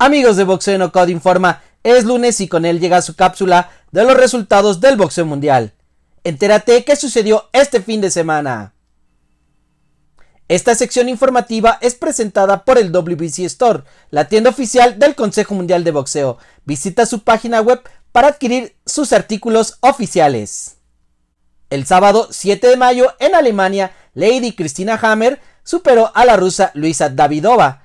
Amigos de Boxeo Code Informa, es lunes y con él llega su cápsula de los resultados del boxeo mundial. Entérate qué sucedió este fin de semana. Esta sección informativa es presentada por el WBC Store, la tienda oficial del Consejo Mundial de Boxeo. Visita su página web para adquirir sus artículos oficiales. El sábado 7 de mayo en Alemania, Lady Christina Hammer superó a la rusa Luisa Davidova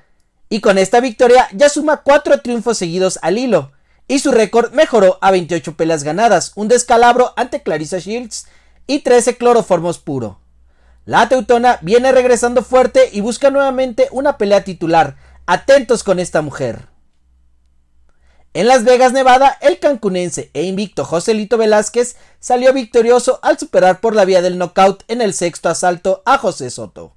y con esta victoria ya suma cuatro triunfos seguidos al hilo, y su récord mejoró a 28 pelas ganadas, un descalabro ante Clarissa Shields y 13 cloroformos puro. La Teutona viene regresando fuerte y busca nuevamente una pelea titular, atentos con esta mujer. En Las Vegas, Nevada, el cancunense e invicto Joselito Velázquez salió victorioso al superar por la vía del knockout en el sexto asalto a José Soto.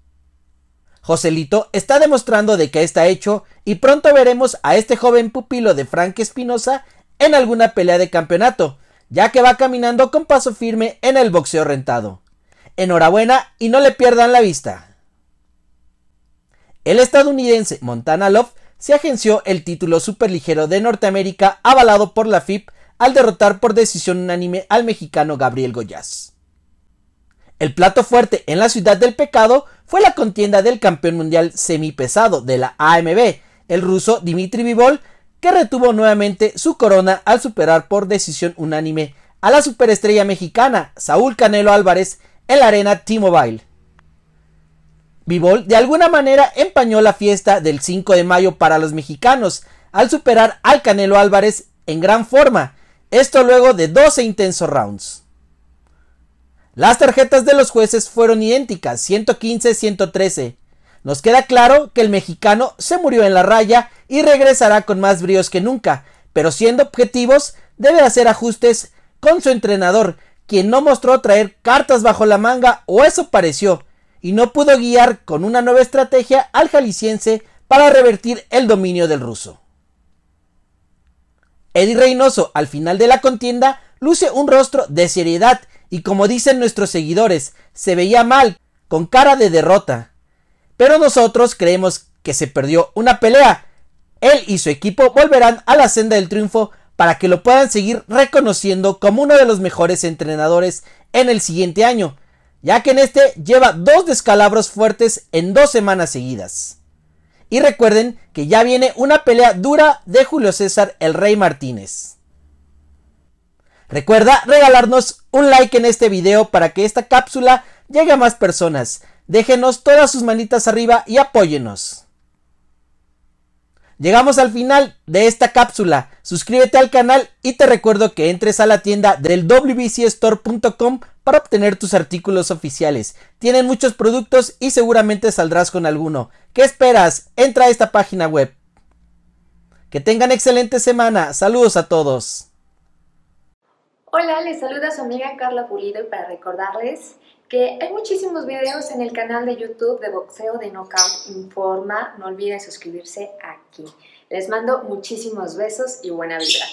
Joselito está demostrando de que está hecho y pronto veremos a este joven pupilo de Frank Espinosa en alguna pelea de campeonato, ya que va caminando con paso firme en el boxeo rentado. Enhorabuena y no le pierdan la vista. El estadounidense Montana Love se agenció el título superligero de Norteamérica avalado por la FIP... al derrotar por decisión unánime al mexicano Gabriel Goyaz. El plato fuerte en la ciudad del pecado fue la contienda del campeón mundial semipesado de la AMB, el ruso Dmitry Vivol, que retuvo nuevamente su corona al superar por decisión unánime a la superestrella mexicana Saúl Canelo Álvarez en la arena T-Mobile. Vivol de alguna manera empañó la fiesta del 5 de mayo para los mexicanos al superar al Canelo Álvarez en gran forma, esto luego de 12 intensos rounds. Las tarjetas de los jueces fueron idénticas, 115-113. Nos queda claro que el mexicano se murió en la raya y regresará con más bríos que nunca, pero siendo objetivos, debe hacer ajustes con su entrenador, quien no mostró traer cartas bajo la manga o eso pareció, y no pudo guiar con una nueva estrategia al jalisciense para revertir el dominio del ruso. Eddie Reynoso, al final de la contienda, luce un rostro de seriedad y como dicen nuestros seguidores, se veía mal, con cara de derrota. Pero nosotros creemos que se perdió una pelea. Él y su equipo volverán a la senda del triunfo para que lo puedan seguir reconociendo como uno de los mejores entrenadores en el siguiente año, ya que en este lleva dos descalabros fuertes en dos semanas seguidas. Y recuerden que ya viene una pelea dura de Julio César el Rey Martínez. Recuerda regalarnos un like en este video para que esta cápsula llegue a más personas. Déjenos todas sus manitas arriba y apóyenos. Llegamos al final de esta cápsula. Suscríbete al canal y te recuerdo que entres a la tienda del wbcstore.com para obtener tus artículos oficiales. Tienen muchos productos y seguramente saldrás con alguno. ¿Qué esperas? Entra a esta página web. Que tengan excelente semana. Saludos a todos. Hola, les saluda su amiga Carla Pulido y para recordarles que hay muchísimos videos en el canal de YouTube de Boxeo de Knockout Informa. No olviden suscribirse aquí. Les mando muchísimos besos y buena vibra.